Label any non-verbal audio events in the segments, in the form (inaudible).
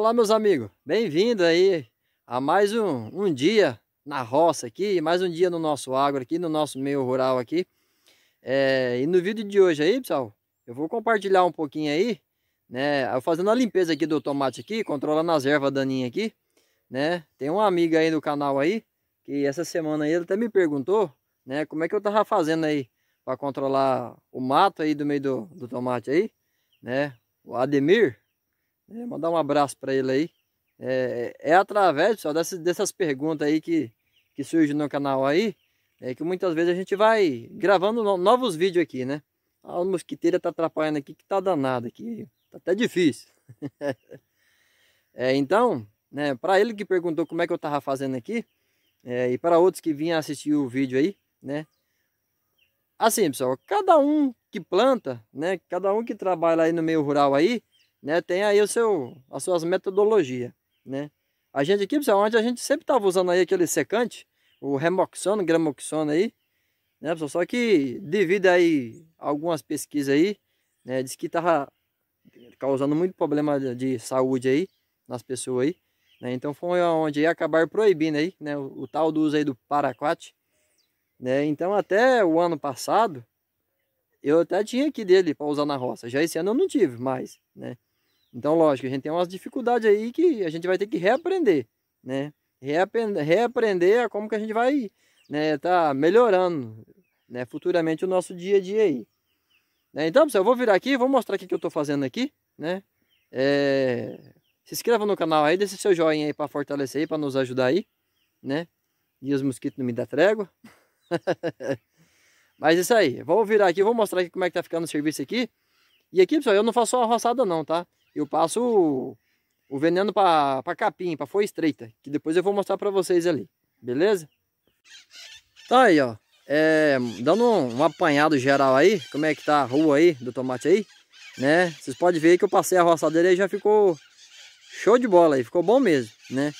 Olá meus amigos, bem-vindo aí a mais um, um dia na roça aqui, mais um dia no nosso agro aqui, no nosso meio rural aqui. É, e no vídeo de hoje aí, pessoal, eu vou compartilhar um pouquinho aí, né, eu fazendo a limpeza aqui do tomate aqui, controlando as ervas daninhas aqui, né, tem uma amiga aí no canal aí, que essa semana aí ele até me perguntou, né, como é que eu tava fazendo aí para controlar o mato aí do meio do, do tomate aí, né, o Ademir, é, mandar um abraço para ele aí. É, é através pessoal, dessas, dessas perguntas aí que, que surgem no canal aí, é que muitas vezes a gente vai gravando novos vídeos aqui, né? A ah, mosquiteira tá atrapalhando aqui, que tá danada aqui. Tá até difícil. (laughs) é, então, né, para ele que perguntou como é que eu tava fazendo aqui, é, e para outros que vinham assistir o vídeo aí, né? Assim, pessoal, cada um que planta, né? Cada um que trabalha aí no meio rural aí, né? Tem aí o seu, as suas metodologias, né? A gente aqui, pessoal, onde a gente sempre estava usando aí aquele secante, o remoxono, gramoxono aí, né, pessoal? Só que devido aí algumas pesquisas aí, né, diz que estava causando muito problema de saúde aí nas pessoas aí, né? Então foi onde aí acabaram proibindo aí, né, o, o tal do uso aí do paraquat, né? Então até o ano passado eu até tinha aqui dele para usar na roça. Já esse ano eu não tive mais, né? Então, lógico, a gente tem umas dificuldades aí que a gente vai ter que reaprender, né? Reaprender, reaprender a como que a gente vai né, tá melhorando né, futuramente o nosso dia a dia aí. Né? Então, pessoal, eu vou virar aqui, vou mostrar o que eu estou fazendo aqui, né? É... Se inscreva no canal aí, deixe seu joinha aí para fortalecer aí, para nos ajudar aí, né? E os mosquitos não me dá trégua. (laughs) Mas isso aí, vou virar aqui, vou mostrar aqui como é que tá ficando o serviço aqui. E aqui, pessoal, eu não faço só a roçada não, tá? Eu passo o, o veneno para capim, para folha estreita, que depois eu vou mostrar para vocês ali, beleza? Tá aí, ó. É, dando um, um, apanhado geral aí, como é que tá a rua aí do tomate aí, né? Vocês podem ver que eu passei a roçadeira e já ficou show de bola aí, ficou bom mesmo, né?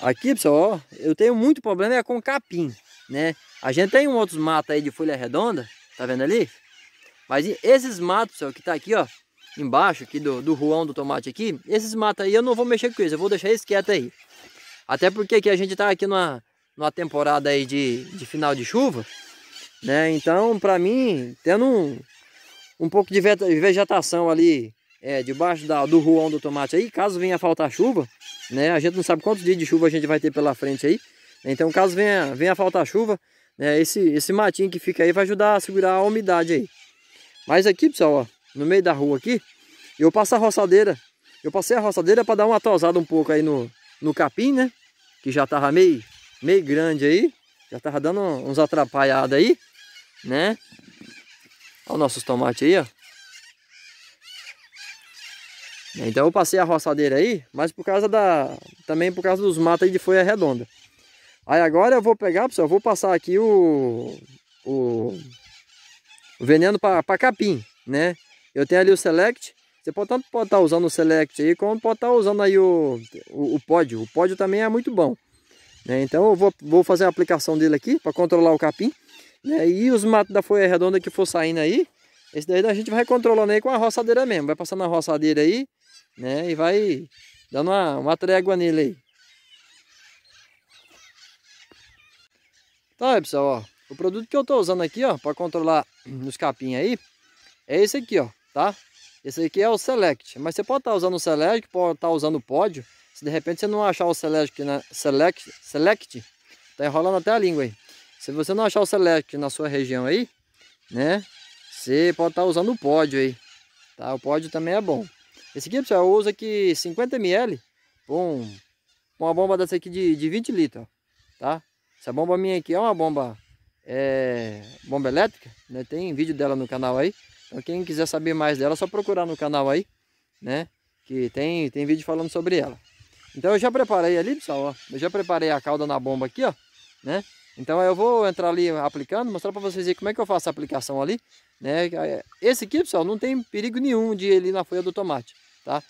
Aqui, pessoal, ó, eu tenho muito problema é com capim, né? A gente tem um outros matos aí de folha redonda, tá vendo ali? Mas esses matos, pessoal, que tá aqui, ó, embaixo aqui do, do ruão do tomate aqui, esses matos aí eu não vou mexer com isso, eu vou deixar eles quietos aí. Até porque aqui a gente tá aqui numa, numa temporada aí de, de final de chuva, né? Então, para mim, tendo um, um pouco de vegetação ali é, debaixo da, do ruão do tomate aí, caso venha faltar chuva, né? A gente não sabe quantos dias de chuva a gente vai ter pela frente aí. Então, caso venha, venha faltar chuva, né? esse, esse matinho que fica aí vai ajudar a segurar a umidade aí. Mas aqui, pessoal, ó, no meio da rua aqui, eu passo a roçadeira. Eu passei a roçadeira para dar uma tosada um pouco aí no, no capim, né? Que já tava meio, meio grande aí. Já tava dando uns atrapalhados aí, né? Olha os nossos tomates aí, ó. Então eu passei a roçadeira aí, mas por causa da... Também por causa dos matos aí de folha redonda. Aí agora eu vou pegar, pessoal, eu vou passar aqui o... O, o veneno para capim, né? Eu tenho ali o select. Você pode tanto pode estar tá usando o select aí, como pode estar tá usando aí o, o, o pódio. O pódio também é muito bom. Né? Então eu vou, vou fazer a aplicação dele aqui para controlar o capim. Né? E os matos da folha redonda que for saindo aí, esse daí a gente vai controlando aí com a roçadeira mesmo. Vai passando a roçadeira aí, né? E vai dando uma, uma trégua nele aí. Então, aí, é, pessoal, ó, o produto que eu estou usando aqui, ó, para controlar os capim aí, é esse aqui, ó tá? Esse aqui é o Select, mas você pode estar tá usando o Select, pode estar tá usando o Pódio. Se de repente você não achar o Select, na, né, Select, Select, tá enrolando até a língua aí. Se você não achar o Select na sua região aí, né? Você pode estar tá usando o Pódio aí, tá? O Pódio também é bom. Esse aqui, pessoal, usa aqui 50 ml, com uma bomba dessa aqui de, de 20 litros, tá? Essa bomba minha aqui é uma bomba, é, bomba elétrica, né? Tem vídeo dela no canal aí. Então quem quiser saber mais dela, é só procurar no canal aí, né? Que tem, tem vídeo falando sobre ela. Então eu já preparei ali, pessoal, ó. Eu já preparei a cauda na bomba aqui, ó, né? Então eu vou entrar ali aplicando, mostrar para vocês aí como é que eu faço a aplicação ali, né? Esse aqui, pessoal, não tem perigo nenhum de ir ali na folha do tomate, tá?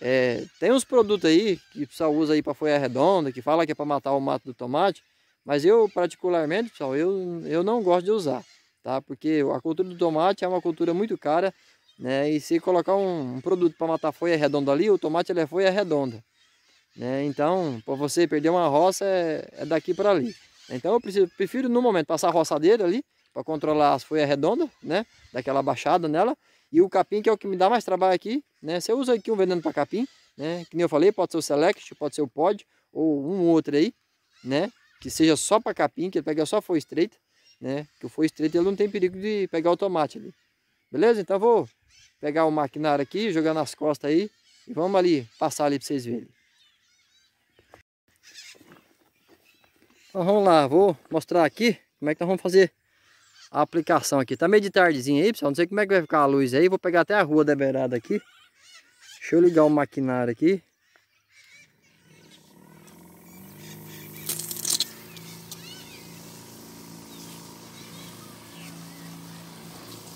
É, tem uns produtos aí que o pessoal usa aí para folha redonda, que fala que é para matar o mato do tomate, mas eu particularmente, pessoal, eu, eu não gosto de usar tá? Porque a cultura do tomate é uma cultura muito cara, né? E se colocar um, um produto para matar folha redonda ali, o tomate ele é folha redonda, né? Então, para você perder uma roça é, é daqui para ali. Então, eu preciso, prefiro no momento passar a roçadeira ali para controlar as folhas redondas, né? Daquela baixada nela. E o capim, que é o que me dá mais trabalho aqui, né? Você usa aqui um veneno para capim, né? Que nem eu falei, pode ser o Select, pode ser o Pod, ou um outro aí, né? Que seja só para capim, que ele pega só folha estreita, né? Que eu for estreito, ele não tem perigo de pegar o tomate ali. Beleza? Então vou pegar o maquinário aqui, jogar nas costas aí e vamos ali passar ali para vocês verem. Então, vamos lá, vou mostrar aqui como é que nós vamos fazer a aplicação aqui. Tá meio de tardezinha aí, pessoal. Não sei como é que vai ficar a luz aí. Vou pegar até a rua da beirada aqui. Deixa eu ligar o maquinário aqui.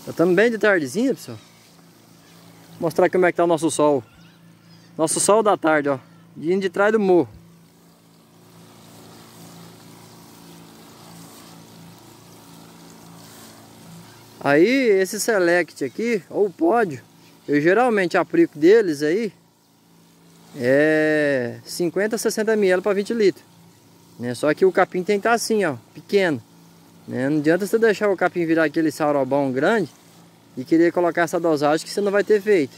Já tá estamos bem de tardezinha, pessoal. Vou mostrar como é que tá o nosso sol. Nosso sol da tarde, ó. De de trás do morro. Aí, esse select aqui, ou o pódio, eu geralmente aplico deles aí é 50, 60 ml para 20 litros. Né? Só que o capim tem que estar tá assim, ó, pequeno. Né? Não adianta você deixar o capim virar aquele sarobão grande e querer colocar essa dosagem que você não vai ter feito.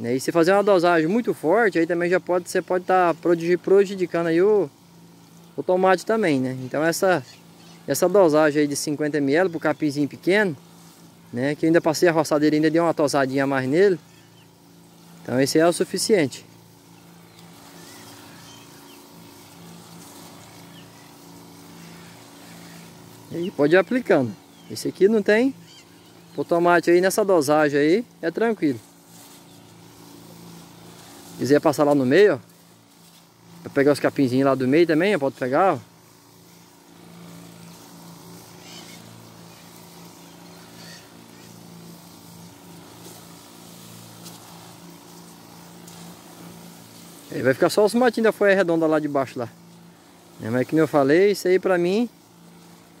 Né? E se fazer uma dosagem muito forte, aí também já pode, você pode estar tá prejudicando aí o, o tomate também, né? Então essa, essa dosagem aí de 50 ml para o capinzinho pequeno, né? Que ainda passei a roçadeira, ainda deu uma tosadinha a mais nele. Então esse é o suficiente. E pode ir aplicando. Esse aqui não tem o tomate aí nessa dosagem aí é tranquilo. Quiser passar lá no meio, ó. Pra pegar os capinzinhos lá do meio também, pode pegar, ó. Aí vai ficar só os matinhos da folha redonda lá de baixo lá. É, mas que nem eu falei, isso aí pra mim,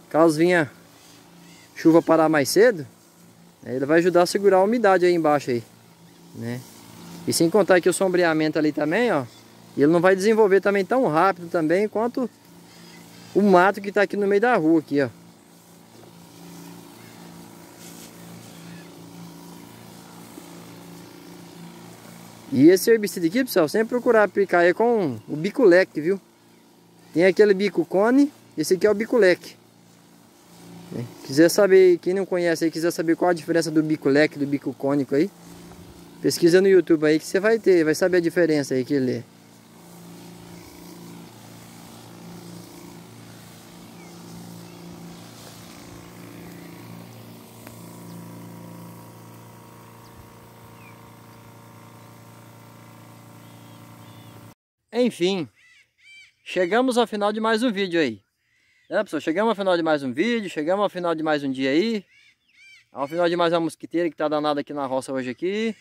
caso vinha chuva parar mais cedo, né? Ele vai ajudar a segurar a umidade aí embaixo aí, né? E sem contar que o sombreamento ali também, ó, ele não vai desenvolver também tão rápido também quanto o mato que está aqui no meio da rua aqui, ó. E esse herbicida aqui, pessoal, sempre procurar aplicar aí com o bico leque, viu? Tem aquele bico cone, esse aqui é o bico leque. É. Quiser saber, quem não conhece aí, quiser saber qual a diferença do bico leque, do bico cônico aí, pesquisa no YouTube aí que você vai ter, vai saber a diferença aí que ele é. Enfim, chegamos ao final de mais um vídeo aí. Né, pessoal? Chegamos ao final de mais um vídeo, chegamos ao final de mais um dia aí. Ao final de mais uma mosquiteira que tá danada aqui na roça hoje aqui.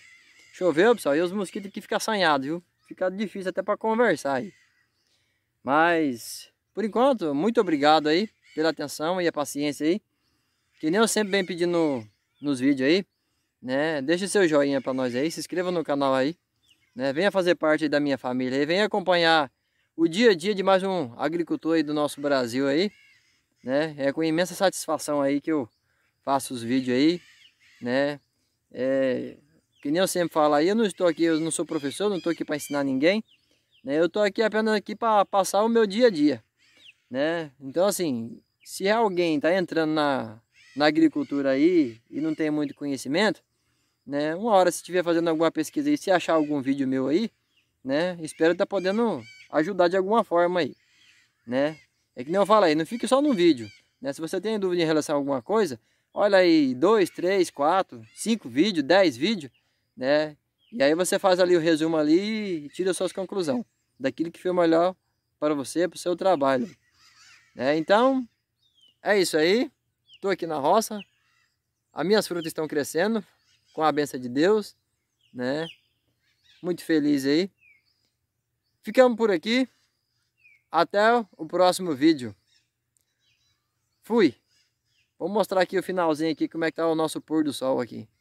Choveu, pessoal, e os mosquitos aqui ficam assanhados, viu? Fica difícil até para conversar aí. Mas, por enquanto, muito obrigado aí pela atenção e a paciência aí. Que nem eu sempre bem pedindo nos vídeos aí, né? Deixe seu joinha para nós aí, se inscreva no canal aí, né? Venha fazer parte da minha família aí, venha acompanhar o dia a dia de mais um agricultor aí do nosso Brasil aí, né? É com imensa satisfação aí que eu faço os vídeos aí, né? É, que nem eu sempre falo aí, eu não estou aqui, eu não sou professor, não estou aqui para ensinar ninguém, né? Eu estou aqui apenas aqui para passar o meu dia a dia, né? Então assim, se alguém está entrando na, na agricultura aí e não tem muito conhecimento, né? Uma hora se estiver fazendo alguma pesquisa e se achar algum vídeo meu aí, né? Espero estar tá podendo ajudar de alguma forma aí, né? É que nem eu falo aí, não fique só no vídeo, né? Se você tem dúvida em relação a alguma coisa, olha aí dois, três, quatro, cinco vídeos, dez vídeos, né? E aí você faz ali o resumo ali e tira suas conclusões daquilo que foi melhor para você, para o seu trabalho. Né? Então, é isso aí. Estou aqui na roça. As minhas frutas estão crescendo com a benção de Deus, né? Muito feliz aí. Ficamos por aqui. Até o próximo vídeo. Fui. Vou mostrar aqui o finalzinho aqui, como é que tá o nosso pôr do sol aqui.